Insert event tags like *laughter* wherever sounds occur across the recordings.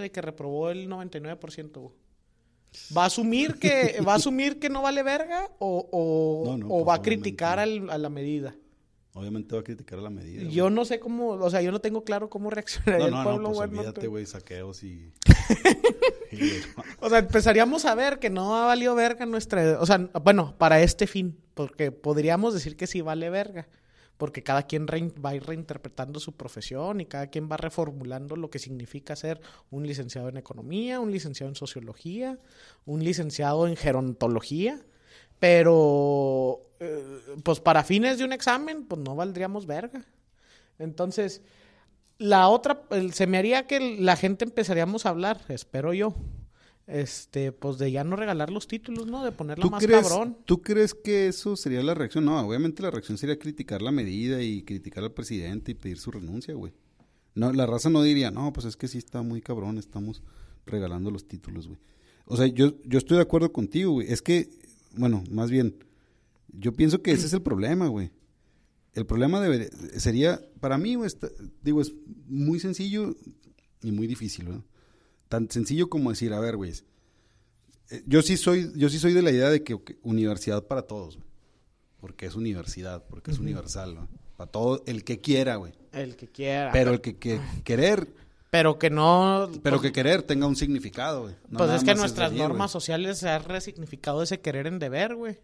de que reprobó el 99%, ¿Va a asumir que, ¿va a asumir que no vale verga o, o, va a criticar a la medida? Obviamente va a criticar a la medida. Yo no sé cómo, o sea, yo no tengo claro cómo reaccionaría no, el pueblo. No, pues güey, saqueos *laughs* o sea, empezaríamos a ver que no ha valido verga nuestra... O sea, bueno, para este fin, porque podríamos decir que sí vale verga porque cada quien va a ir reinterpretando su profesión y cada quien va reformulando lo que significa ser un licenciado en economía, un licenciado en sociología, un licenciado en gerontología, pero eh, pues para fines de un examen pues no valdríamos verga. Entonces, la otra, se me haría que la gente empezaríamos a hablar, espero yo, este, pues de ya no regalar los títulos, ¿no? De ponerla más cabrón. ¿Tú crees que eso sería la reacción? No, obviamente la reacción sería criticar la medida y criticar al presidente y pedir su renuncia, güey. No, la raza no diría, no, pues es que sí está muy cabrón, estamos regalando los títulos, güey. O sea, yo, yo estoy de acuerdo contigo, güey. Es que, bueno, más bien, yo pienso que ese es el problema, güey. El problema debería, sería, para mí, digo, es muy sencillo y muy difícil, ¿no? Tan sencillo como decir, a ver, güey, eh, yo sí soy, yo sí soy de la idea de que universidad para todos, porque es universidad, porque es universal, ¿no? Para todo, el que quiera, güey. El que quiera. Pero el que, querer pero que no... Pero pues que querer tenga un significado, güey. pues es que nuestras normas sociales se ha resignificado ese querer en deber, güey.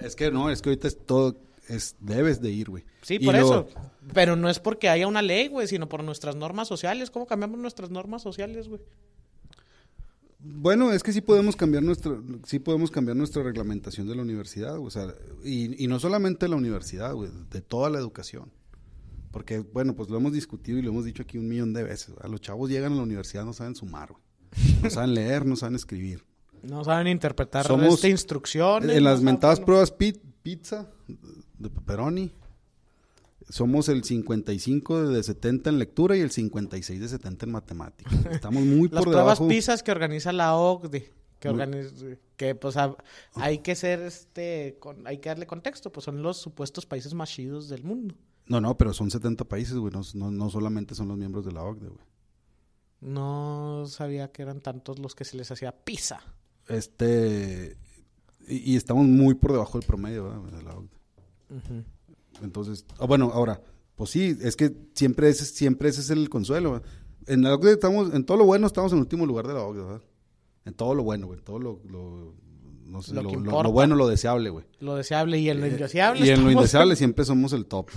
es que no, es que ahorita es todo, debes de ir, güey. Sí, por eso. Pero no es porque haya una ley, güey, sino por nuestras normas sociales. ¿Cómo cambiamos nuestras normas sociales, güey? Bueno, es que sí podemos cambiar nuestro, sí podemos cambiar nuestra reglamentación de la universidad, güey, o sea, y, no solamente la universidad, güey, de toda la educación. Porque, bueno, pues lo hemos discutido y lo hemos dicho aquí un millón de veces. A los chavos llegan a la universidad, no saben sumar, güey. No saben leer, no saben escribir. No saben interpretar Somos, esta instrucción. En las mentadas pruebas pizza, de Pepperoni. Somos el 55 de 70 en lectura y el 56 de 70 en matemática. *laughs* Estamos muy por debajo. Las pruebas PISAS que organiza la OCDE. Que, que pues hay que ser este con, hay que darle contexto, pues son los supuestos países más chidos del mundo. No, no, pero son 70 países, güey, no, solamente son los miembros de la OCDE, güey. No sabía que eran tantos los que se les hacía pizza. Este y, estamos muy por debajo del promedio, de la OCDE. Entonces, ah, bueno, ahora, pues sí, es que siempre ese, siempre ese es el consuelo. En la estamos, en todo lo bueno estamos en el último lugar de la OCDE, En todo lo bueno, todo lo, bueno, lo deseable, Lo deseable y en lo eh, indeseable. y en lo indeseable *laughs* siempre somos el top.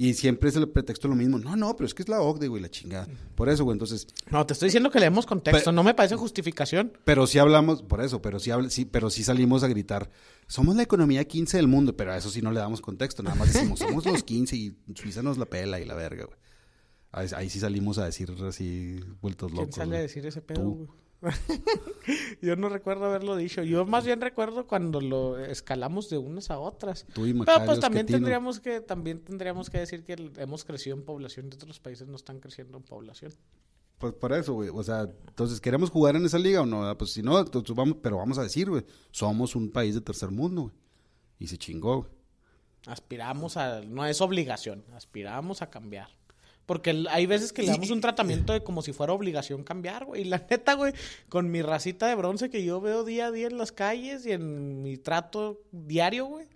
Y siempre es el pretexto lo mismo. No, no, pero es que es la OCDE, güey, la chingada. Por eso, güey, entonces... No, te estoy diciendo que le leemos contexto. no me parece justificación. Pero sí hablamos, por eso, pero sí, sí, pero sí salimos a gritar. Somos la economía 15 del mundo, pero a eso sí no le damos contexto. Nada más decimos, somos los 15 y Suiza nos la pela y la verga, güey. Ahí, sí salimos a decir así, vueltos locos. ¿Quién sale a decir ese pedo, güey? *laughs* yo no recuerdo haberlo dicho. Yo más bien recuerdo cuando lo escalamos de unas a otras. Pero pues también tendríamos que también tendríamos que decir que hemos crecido en población y otros países no están creciendo en población. Pues por eso, güey. O sea, entonces, ¿queremos jugar en esa liga o no? Ah, pues si no, vamos, pero vamos a decir, güey, somos un país de tercer mundo, güey. Y se chingó, güey. Aspiramos a, no es obligación, aspiramos a cambiar. Porque hay veces que le damos un tratamiento de como si fuera obligación cambiar, güey. Y la *laughs* neta, güey, con mi racita de bronce que yo veo día a día en las calles y en mi trato diario, güey.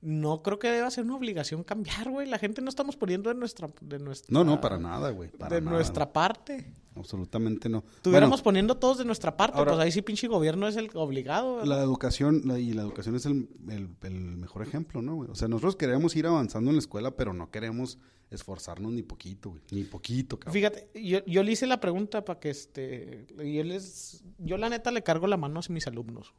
No creo que deba ser una obligación cambiar, güey. La gente no estamos poniendo de nuestra... De nuestra no, no, para nada, güey. de nuestra parte. Absolutamente no. Estuviéramos poniendo todos de nuestra parte, pues ahí sí pinche gobierno es el obligado. La educación, y la educación es el, el mejor ejemplo, ¿no? Güey? O sea, nosotros queremos ir avanzando en la escuela, pero no queremos esforzarnos ni poquito, Ni poquito, cabrón. Fíjate, yo, yo le hice la pregunta para que este. Yo les. Yo la neta le cargo la mano a mis alumnos.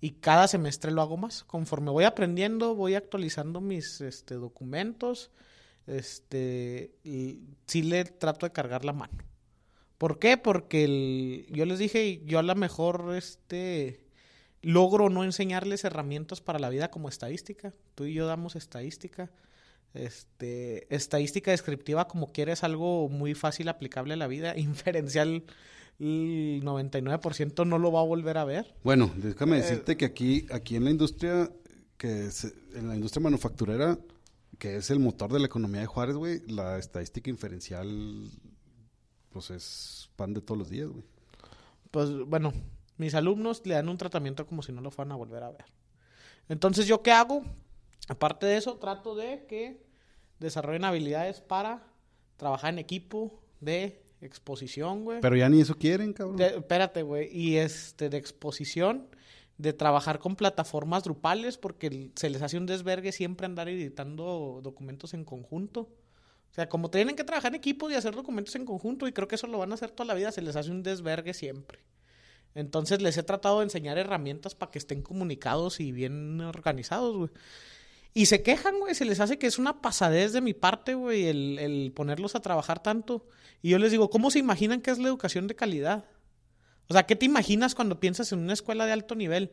Y cada semestre lo hago más. Conforme voy aprendiendo, voy actualizando mis este, documentos. Este. Y sí le trato de cargar la mano. ¿Por qué? Porque el, yo les dije, yo a lo mejor este, logro no enseñarles herramientas para la vida como estadística. Tú y yo damos estadística este, estadística descriptiva, como quieres, algo muy fácil aplicable a la vida, *laughs* inferencial 99% no lo va a volver a ver. Bueno, déjame eh, decirte que aquí, aquí en la industria, que es, en la industria manufacturera, que es el motor de la economía de Juárez, la estadística inferencial, pues es pan de todos los días, güey. Pues bueno, mis alumnos le dan un tratamiento como si no lo fueran a volver a ver. Entonces, ¿yo qué hago? Aparte de eso, trato de que desarrollen habilidades para trabajar en equipo de exposición, güey. Pero ya ni eso quieren, cabrón. espérate, güey. Y este, de exposición, de trabajar con plataformas drupales, porque se les hace un desvergue siempre andar editando documentos en conjunto. O sea, como tienen que trabajar en equipo y hacer documentos en conjunto, y creo que eso lo van a hacer toda la vida, se les hace un desvergue siempre. Entonces les he tratado de enseñar herramientas para que estén comunicados y bien organizados, güey. Y se quejan, güey, se les hace que es una pasadez de mi parte, güey, el, ponerlos a trabajar tanto. Y yo les digo, ¿cómo se imaginan que es la educación de calidad? O sea, ¿qué te imaginas cuando piensas en una escuela de alto nivel?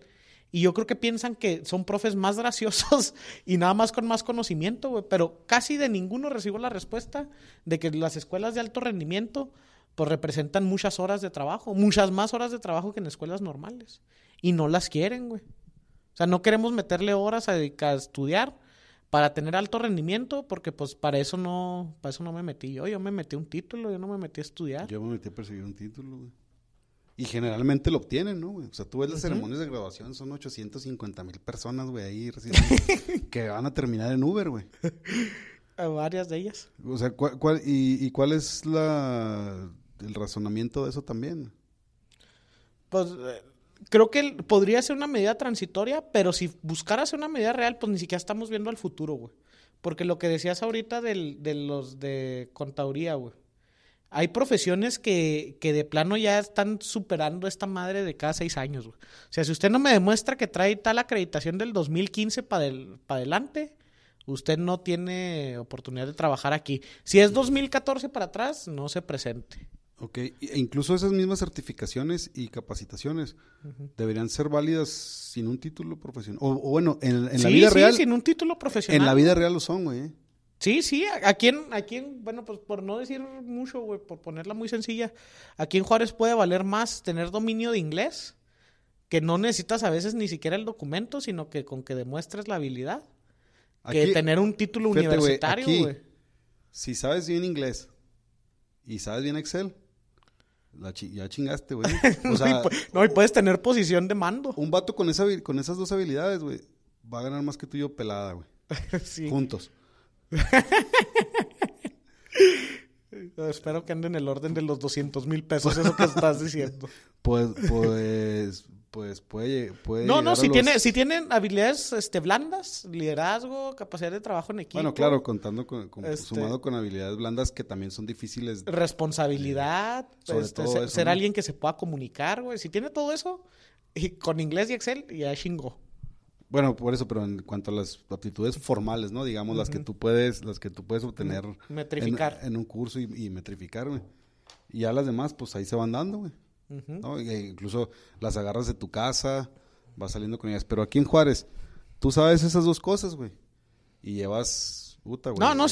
Y yo creo que piensan que son profes más *laughs* graciosos y nada más con más conocimiento, güey. Pero casi de ninguno recibo la respuesta de que las escuelas de alto rendimiento pues representan muchas horas de trabajo, muchas más horas de trabajo que en escuelas normales. Y no las quieren, güey. O sea, no queremos meterle horas a, a estudiar para tener alto rendimiento, porque pues para eso no, para eso no me metí yo, yo me metí un título, yo no me metí a estudiar. Yo me metí a perseguir un título, güey. Y generalmente lo obtienen, ¿no? Güey? O sea, tú ves las ceremonias de graduación, son 850 mil personas, güey, ahí recién *laughs* que van a terminar en Uber, güey. *laughs* varias de ellas. O sea, ¿cuál, y, y, cuál es la, el razonamiento de eso también? Pues eh, creo que podría ser una medida transitoria, pero si buscaras una medida real, pues ni siquiera estamos viendo al futuro, güey. Porque lo que decías ahorita del, de los de contaduría, güey. Hay profesiones que, que de plano ya están superando esta madre de cada seis años, güey. O sea, si usted no me demuestra que trae tal acreditación del 2015 para adelante, usted no tiene oportunidad de trabajar aquí. Si es 2014 para atrás, no se presente. Ok, e incluso esas mismas certificaciones y capacitaciones deberían ser válidas sin un título profesional. O, bueno, en, la vida sí, real. sin un título profesional. En la vida real lo son, güey. ¿eh? Sí, sí, ¿A quién, a quién? bueno, pues por no decir mucho, güey, por ponerla muy sencilla, aquí en Juárez puede valer más tener dominio de inglés, que no necesitas a veces ni siquiera el documento, sino que con que demuestres la habilidad, que tener un título universitario, güey. Si sabes bien inglés y sabes bien Excel, ya chingaste, güey. *laughs* no, y puedes tener posición de mando. Un vato con, esa, con esas dos habilidades, güey, va a ganar más que tú y yo pelada, güey. *laughs* sí. Juntos. *laughs* Espero que ande en el orden de los 200 mil pesos, eso que estás diciendo. Pues, pues, pues puede, puede no no si tiene si tienen habilidades este blandas liderazgo capacidad de trabajo en equipo bueno claro contando con, este, sumado con habilidades blandas que también son difíciles responsabilidad este, ser, alguien que se pueda comunicar güey si tiene todo eso y con inglés y Excel ya chingo bueno por eso pero en cuanto a las aptitudes formales no digamos las que tú puedes las que tú puedes obtener metrificar en, un curso y, y metrificar güey. y ya las demás pues ahí se van dando güey e incluso las agarras de tu casa, vas saliendo con ellas. Pero aquí en Juárez, tú sabes esas dos cosas, güey. Y llevas. Puta, No, no,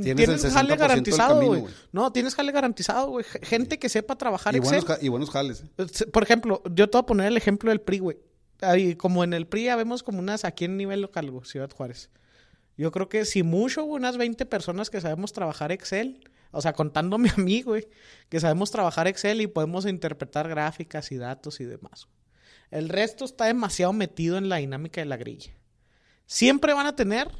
tienes, jale garantizado, güey. No, tienes jale garantizado, güey. Gente que sepa trabajar y Excel. Buenos, y buenos jales. Eh. Por ejemplo, yo te voy a poner el ejemplo del PRI, güey. como en el PRI ya vemos como unas aquí en nivel local, Ciudad Juárez. Yo creo que si mucho, unas 20 personas que sabemos trabajar Excel o sea, contando *laughs* a mí, güey, que sabemos trabajar Excel y podemos interpretar gráficas y datos y demás. El resto está demasiado metido en la dinámica de la grilla. Siempre van a tener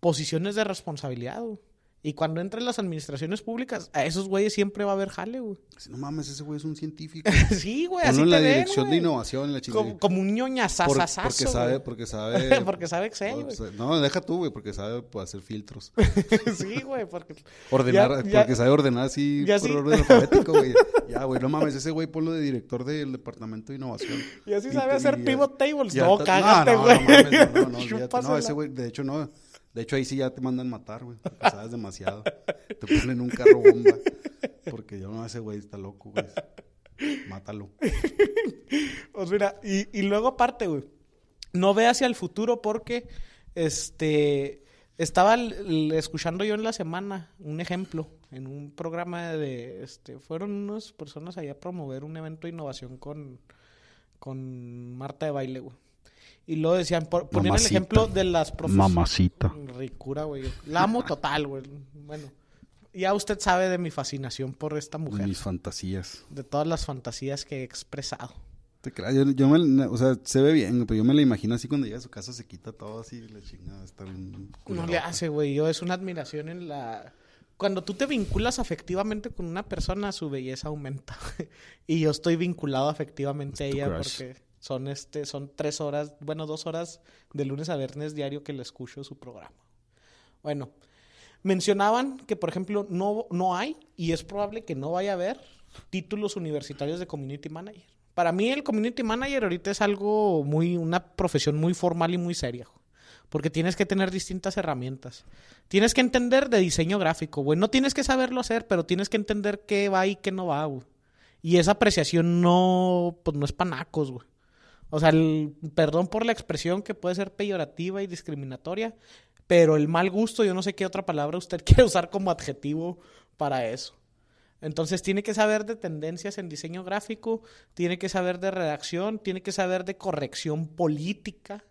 posiciones de responsabilidad. Güey. Y cuando entran las administraciones públicas, a esos güeyes siempre va a haber jale, güey. No mames, ese güey es un científico. *laughs* sí, güey, así en la dirección de innovación, la chingada. Como, como, un ñoña Por, porque sabe, porque sabe. *laughs* porque sabe Excel, güey. No, deja tú, güey, porque sabe pues, hacer filtros. *laughs* sí, güey, porque. Ordenar, porque sabe ordenar así por sí. orden alfabético, güey. Ya, güey, no mames, ese güey ponlo de director del departamento de innovación. Y así sabe hacer pivot tables. no, cágate, güey. No, no, no, no, no, no, ese güey, de hecho, no. De hecho, ahí sí ya te mandan matar, güey. Sabes demasiado. te ponen un carro bomba. Porque yo no, ese güey está loco, güey. Mátalo. pues mira, y, luego aparte, güey. No ve hacia el futuro porque, este, estaba escuchando yo en la semana un ejemplo en un programa de, este, fueron unas personas allá a promover un evento de innovación con, con Marta de Baile, güey. Y luego decían, por, el ejemplo de las promesas. Mamacita. Ricura, güey. La amo total, güey. Bueno, ya usted sabe de mi fascinación por esta mujer. De mis fantasías. De todas las fantasías que he expresado. Te creas, yo, me, o sea, se ve bien, pero yo me la imagino así cuando llega a su casa se quita todo así y la chingada está No le hace, güey. Yo es una admiración en la cuando tú te vinculas afectivamente con una persona, su belleza aumenta. *laughs* y yo estoy vinculado afectivamente a ella porque son, este, son tres horas, bueno, dos horas de lunes a viernes diario que le escucho su programa. Bueno, mencionaban que, por ejemplo, no, no hay y es probable que no vaya a haber títulos universitarios de Community Manager. Para mí el Community Manager ahorita es algo muy, una profesión muy formal y muy seria porque tienes que tener distintas herramientas. Tienes que entender de diseño gráfico, güey. No tienes que saberlo hacer, pero tienes que entender qué va y qué no va, güey. Y esa apreciación no, pues no es panacos, güey. O sea, perdón por la expresión que puede ser peyorativa y discriminatoria, pero el mal gusto, yo no sé qué otra palabra usted *laughs* quiere usar como adjetivo para eso. Entonces tiene que saber de tendencias en diseño gráfico, tiene que saber de redacción, tiene que saber de corrección política.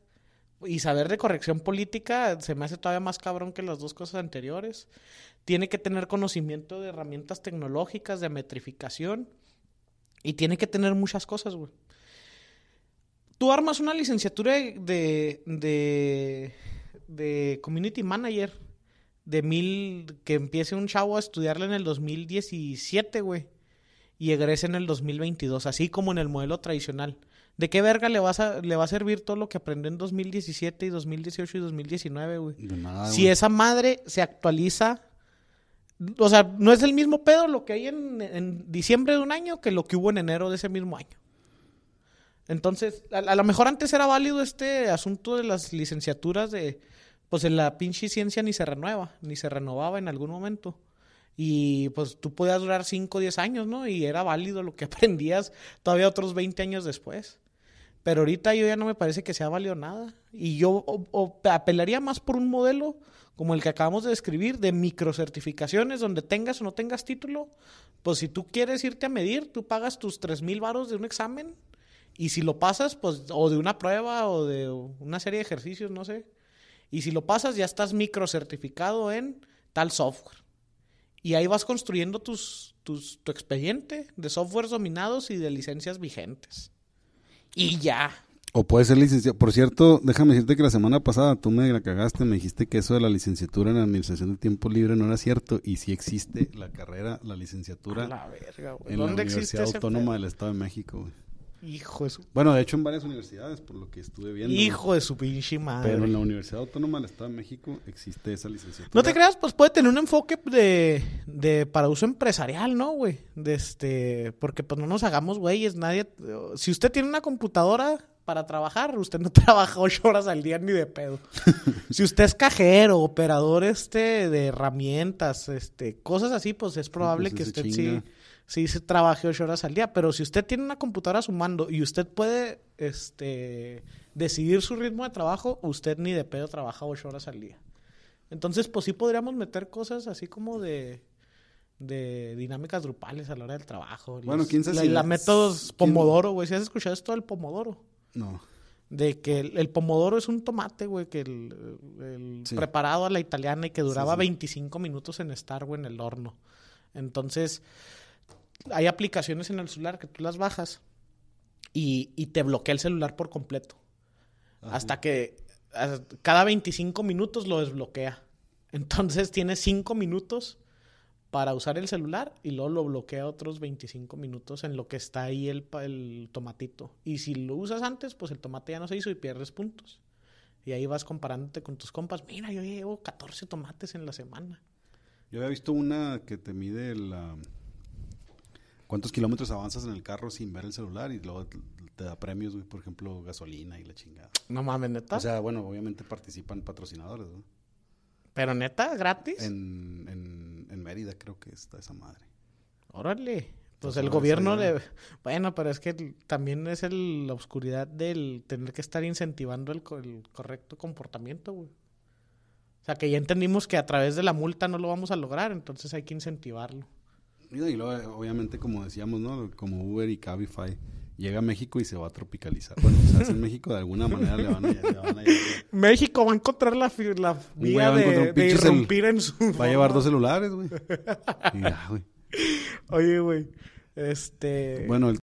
Y saber de corrección política se me hace todavía más cabrón que las dos cosas anteriores. Tiene que tener conocimiento de herramientas tecnológicas, de metrificación. Y tiene que tener muchas cosas, güey. Tú armas una licenciatura de, de, Community Manager de mil, que empiece un chavo a estudiarla en el 2017, güey, y egrese en el 2022, así como en el modelo tradicional. ¿De qué verga le, vas a, le va a servir todo lo que aprendió en 2017 y 2018 y 2019, güey? si esa madre se actualiza, o sea, no es el mismo pedo lo que hay en diciembre de un año que lo que hubo en enero de ese mismo año. Entonces, a, lo mejor antes era válido este asunto de las licenciaturas de, pues en la pinche ciencia ni se renueva, ni se renovaba en algún momento. Y pues tú podías durar 5 o 10 años, ¿no? Y era válido lo que *laughs* aprendías todavía otros 20 años después. Pero ahorita yo ya no me parece que sea válido nada. Y yo apelaría más por un modelo como el que acabamos de describir, de microcertificaciones, donde tengas o no tengas título, pues si tú quieres irte a medir, tú pagas tus tres mil varos de un examen y si lo pasas, pues, o de una prueba o de una serie de ejercicios, no sé. Y si lo pasas, ya estás micro certificado en tal software. Y ahí vas construyendo tus, tus, tu expediente de softwares dominados y de licencias vigentes. Y ya. O puede ser licenciado. Por cierto, déjame decirte que la semana pasada tú me la cagaste, me dijiste que eso de la licenciatura en administración de tiempo libre no era cierto y si existe la carrera, la licenciatura la verga, en ¿Dónde la Universidad Autónoma del Estado de México. Güey. Hijo de su... Bueno, de hecho en varias universidades, por lo que estuve viendo. Hijo de su pinche madre. Pero en la Universidad Autónoma del Estado de México existe esa licenciatura. No te creas, pues puede tener un enfoque de, de para uso empresarial, ¿no, güey? De este, porque pues no nos hagamos güeyes, nadie... Si usted tiene una computadora para trabajar, usted no *laughs* trabaja ocho horas al día ni de pedo. si usted es cajero, operador este de herramientas, este, cosas así, pues es probable pues, que usted sí sí se trabaje ocho horas al día, pero si usted tiene una computadora a su mando y usted puede este, decidir su ritmo de trabajo, usted ni de pedo trabaja ocho horas al día. Entonces, pues sí podríamos meter cosas así como de, de dinámicas grupales a la hora del trabajo. Bueno, quién sabe la, la métodos Pomodoro, güey. ¿Si has escuchado esto del Pomodoro? No. De que el, Pomodoro es un tomate, güey, que el, preparado a la italiana y que duraba 25 minutos en estar, güey, en el horno. Entonces, hay aplicaciones en el celular que tú las bajas y, te bloquea el celular por completo. Hasta que cada 25 minutos lo desbloquea. *laughs* Entonces tienes 5 minutos para usar el celular y luego lo bloquea otros 25 minutos en lo que está ahí el, el tomatito. Y si lo usas antes, pues el tomate ya no se hizo y pierdes puntos. Y ahí vas comparándote con tus compas. Mira, yo llevo 14 tomates en la semana. Yo había visto una que te mide la ¿Cuántos kilómetros avanzas en el carro sin ver el celular y luego te da premios, güey? Por ejemplo, gasolina y la chingada. No mames, neta. O sea, bueno, obviamente participan patrocinadores, ¿no? Pero neta, gratis. En, en, en Mérida creo que está esa madre. Órale. Pues el gobierno le... *laughs* Bueno, pero es que también es la oscuridad del tener que estar incentivando el, el correcto comportamiento, güey. O sea, que ya entendimos que a través de la multa no lo vamos a lograr, entonces hay que incentivarlo. Y luego, obviamente, como decíamos, ¿no? Como Uber y Cabify, llega a México y se va a tropicalizar. Bueno, o en México de alguna manera le van a, México va a encontrar la, la vía de, irrumpir en su... Va a llevar dos celulares, güey. güey. *laughs* Oye, güey. Este... Bueno, el,